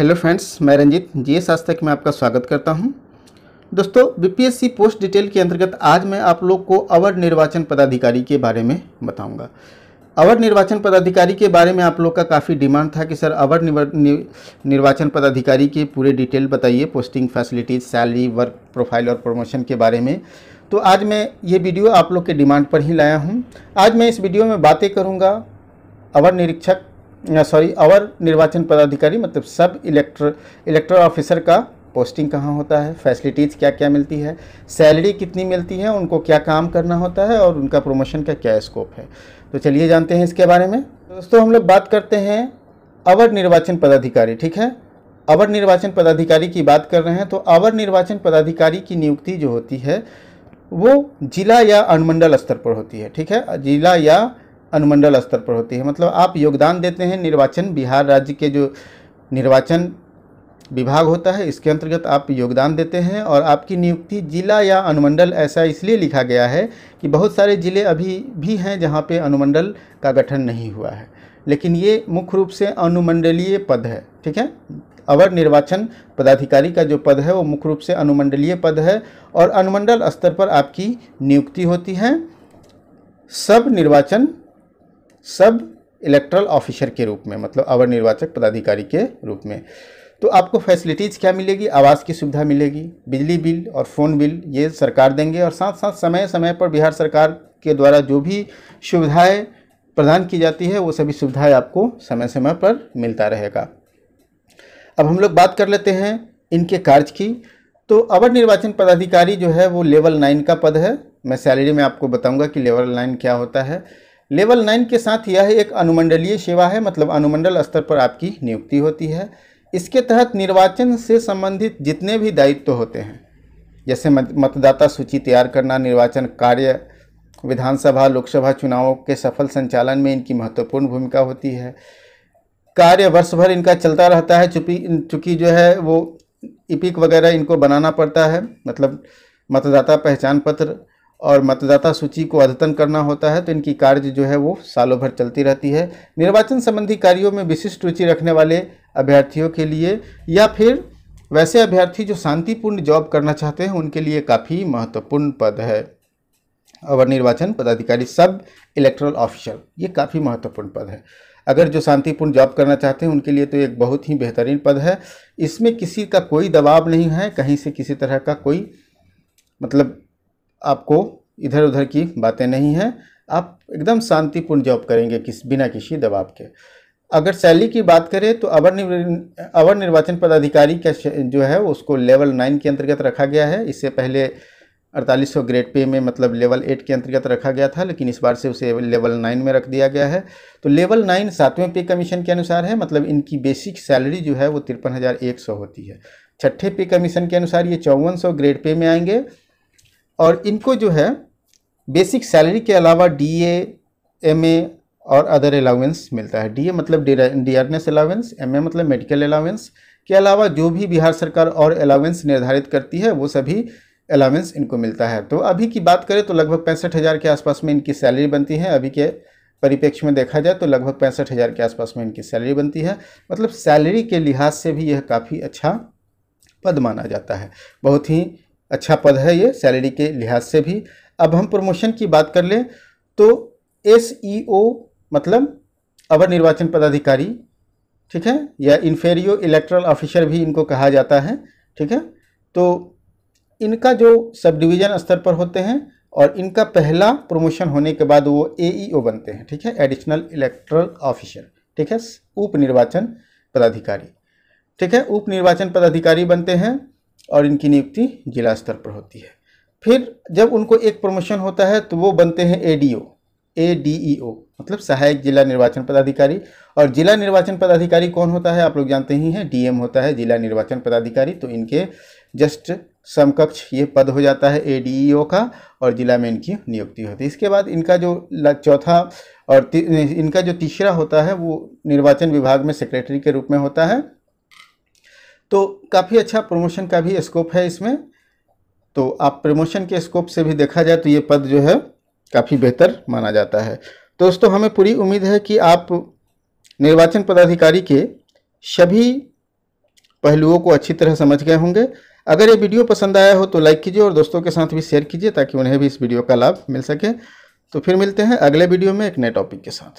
hello friends मैं Ranjit G S आज तक में आपका स्वागत करता हूं दोस्तों बीपीएससी पोस्ट डिटेल के अंतर्गत आज मैं आप लोग को अवर निर्वाचन पदाधिकारी के बारे में बताऊंगा अवर निर्वाचन पदाधिकारी के बारे में आप लोग का काफ़ी डिमांड था कि सर अवर निर्वाचन पदाधिकारी के पूरे डिटेल बताइए posting facilities salary work profile और प्रमोशन के बारे में तो आज मैं ये वीडियो आप लोग के डिमांड पर ही लाया हूँ आज मैं इस वीडियो में बातें करूँगा अवर निरीक्षक सॉरी अवर निर्वाचन पदाधिकारी मतलब सब इलेक्टर इलेक्टर ऑफिसर का पोस्टिंग कहाँ होता है फैसिलिटीज़ क्या क्या मिलती है सैलरी कितनी मिलती है उनको क्या काम करना होता है और उनका प्रमोशन का क्या स्कोप है तो चलिए जानते हैं इसके बारे में दोस्तों हम लोग बात करते हैं अवर निर्वाचन पदाधिकारी ठीक है अवर निर्वाचन पदाधिकारी की बात कर रहे हैं तो अवर निर्वाचन पदाधिकारी की नियुक्ति जो होती है वो जिला या अनुमंडल स्तर पर होती है ठीक है जिला या अनुमंडल स्तर पर होती है मतलब आप योगदान देते हैं निर्वाचन बिहार राज्य के जो निर्वाचन विभाग होता है इसके अंतर्गत आप योगदान देते हैं और आपकी नियुक्ति जिला या अनुमंडल ऐसा इसलिए लिखा गया है कि बहुत सारे ज़िले अभी भी हैं जहाँ पे अनुमंडल का गठन नहीं हुआ है लेकिन ये मुख्य रूप से अनुमंडलीय पद है ठीक है अवर निर्वाचन पदाधिकारी का जो पद है वो मुख्य रूप से अनुमंडलीय पद है और अनुमंडल स्तर पर आपकी नियुक्ति होती है सब निर्वाचन सब इलेक्ट्रल ऑफिसर के रूप में मतलब अवर निर्वाचक पदाधिकारी के रूप में तो आपको फैसिलिटीज़ क्या मिलेगी आवास की सुविधा मिलेगी बिजली बिल और फ़ोन बिल ये सरकार देंगे और साथ साथ समय समय पर बिहार सरकार के द्वारा जो भी सुविधाएं प्रदान की जाती है वो सभी सुविधाएं आपको समय समय पर मिलता रहेगा अब हम लोग बात कर लेते हैं इनके कार्य की तो अवर निर्वाचन पदाधिकारी जो है वो लेवल नाइन का पद है मैं सैलरी में आपको बताऊँगा कि लेवल नाइन क्या होता है लेवल नाइन के साथ यह एक अनुमंडलीय सेवा है मतलब अनुमंडल स्तर पर आपकी नियुक्ति होती है इसके तहत निर्वाचन से संबंधित जितने भी दायित्व तो होते हैं जैसे मतदाता सूची तैयार करना निर्वाचन कार्य विधानसभा लोकसभा चुनावों के सफल संचालन में इनकी महत्वपूर्ण भूमिका होती है कार्य वर्ष भर इनका चलता रहता है चूँकि जो है वो इपिक वगैरह इनको बनाना पड़ता है मतलब मतदाता पहचान पत्र और मतदाता सूची को अद्यतन करना होता है तो इनकी कार्य जो है वो सालों भर चलती रहती है निर्वाचन संबंधी कार्यों में विशिष्ट रुचि रखने वाले अभ्यर्थियों के लिए या फिर वैसे अभ्यर्थी जो शांतिपूर्ण जॉब करना चाहते हैं उनके लिए काफ़ी महत्वपूर्ण पद है अवर निर्वाचन पदाधिकारी सब इलेक्ट्रल ऑफिसर ये काफ़ी महत्वपूर्ण पद है अगर जो शांतिपूर्ण जॉब करना चाहते हैं उनके लिए तो एक बहुत ही बेहतरीन पद है इसमें किसी का कोई दबाव नहीं है कहीं से किसी तरह का कोई मतलब आपको इधर उधर की बातें नहीं हैं आप एकदम शांतिपूर्ण जॉब करेंगे किस बिना किसी दबाव के अगर सैलरी की बात करें तो अवर अवर निर्वाचन पदाधिकारी का जो है उसको लेवल नाइन के अंतर्गत रखा गया है इससे पहले अड़तालीस सौ ग्रेड पे में मतलब लेवल एट के अंतर्गत रखा गया था लेकिन इस बार से उसे लेवल नाइन में रख दिया गया है तो लेवल नाइन सातवें पे कमीशन के अनुसार है मतलब इनकी बेसिक सैलरी जो है वो तिरपन हज़ार एक सौ होती है छठे पे कमीशन के अनुसार ये चौवन सौ ग्रेड पे में आएंगे और इनको जो है बेसिक सैलरी के अलावा डी एम ए और अदर अलाउंस मिलता है डी ए मतलब D R S allowance M A मतलब मेडिकल अलाउंस के अलावा जो भी बिहार सरकार और अलाउंस निर्धारित करती है वो सभी अलाउंस इनको मिलता है तो अभी की बात करें तो लगभग पैंसठ हज़ार के आसपास में इनकी सैलरी बनती है अभी के परिप्रेक्ष्य में देखा जाए तो लगभग पैंसठ हज़ार के आसपास में इनकी सैलरी बनती है मतलब सैलरी के लिहाज से भी यह काफ़ी अच्छा पद माना जाता है बहुत ही अच्छा पद है ये सैलरी के लिहाज से भी अब हम प्रमोशन की बात कर लें तो एस e मतलब अवर निर्वाचन पदाधिकारी ठीक है या इन्फेरियो इलेक्ट्रल ऑफिसर भी इनको कहा जाता है ठीक है तो इनका जो सब डिवीज़न स्तर पर होते हैं और इनका पहला प्रमोशन होने के बाद वो एईओ e बनते हैं ठीक है एडिशनल इलेक्ट्रल ऑफिसर ठीक है उप निर्वाचन पदाधिकारी ठीक है उप निर्वाचन पदाधिकारी बनते हैं और इनकी नियुक्ति जिला स्तर पर होती है फिर जब उनको एक प्रमोशन होता है तो वो बनते हैं A D O A D E ओ मतलब सहायक जिला निर्वाचन पदाधिकारी और जिला निर्वाचन पदाधिकारी कौन होता है आप लोग जानते ही हैं डीएम होता है जिला निर्वाचन पदाधिकारी तो इनके जस्ट समकक्ष ये पद हो जाता है ए डी ई ओ का और जिला में इनकी नियुक्ति होती है इसके बाद इनका जो चौथा और इनका जो तीसरा होता है वो निर्वाचन विभाग में सेक्रेटरी के रूप में होता है तो काफ़ी अच्छा प्रमोशन का भी स्कोप है इसमें तो आप प्रमोशन के स्कोप से भी देखा जाए तो ये पद जो है काफ़ी बेहतर माना जाता है तो दोस्तों हमें पूरी उम्मीद है कि आप निर्वाचन पदाधिकारी के सभी पहलुओं को अच्छी तरह समझ गए होंगे अगर ये वीडियो पसंद आया हो तो लाइक कीजिए और दोस्तों के साथ भी शेयर कीजिए ताकि उन्हें भी इस वीडियो का लाभ मिल सके तो फिर मिलते हैं अगले वीडियो में एक नए टॉपिक के साथ